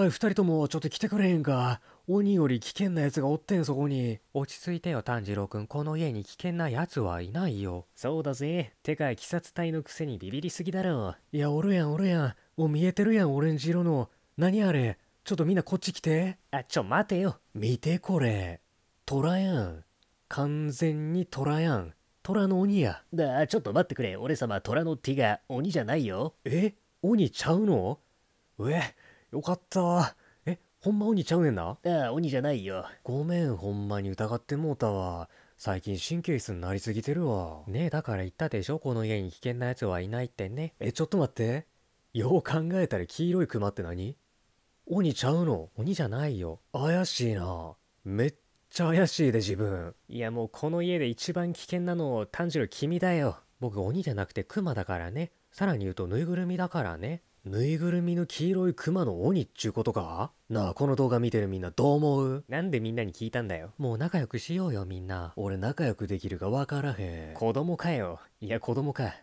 おい、二人ともちょっと来てくれへんか。鬼より危険な奴がおってんそこに。落ち着いてよ炭治郎くん、この家に危険な奴はいないよ。そうだぜ。てか、鬼殺隊のくせにビビりすぎだろ。いや、おるやんおるやん。もう見えてるやん、オレンジ色の。何あれちょっとみんなこっち来て。あ、ちょ、待てよ。見てこれ。虎やん。完全に虎やん。虎の鬼や。だ、ちょっと待ってくれ。俺様、虎の手が鬼じゃないよ。え鬼ちゃうのえよかったえほんま鬼ちゃうねんなああ鬼じゃないよごめんほんまに疑ってもうたわ最近神経質になりすぎてるわねえだから言ったでしょこの家に危険な奴はいないってねえちょっと待ってよう考えたら黄色いクマって何鬼ちゃうの鬼じゃないよ怪しいなめっちゃ怪しいで自分いやもうこの家で一番危険なの炭治郎君だよ僕鬼じゃなくてクマだからねさらに言うとぬいぐるみだからねぬいぐるみの黄色いクマの鬼っちゅうことかなあ、この動画見てるみんなどう思うなんでみんなに聞いたんだよ。もう仲良くしようよみんな。俺仲良くできるかわからへん。子供かよ。いや子供か。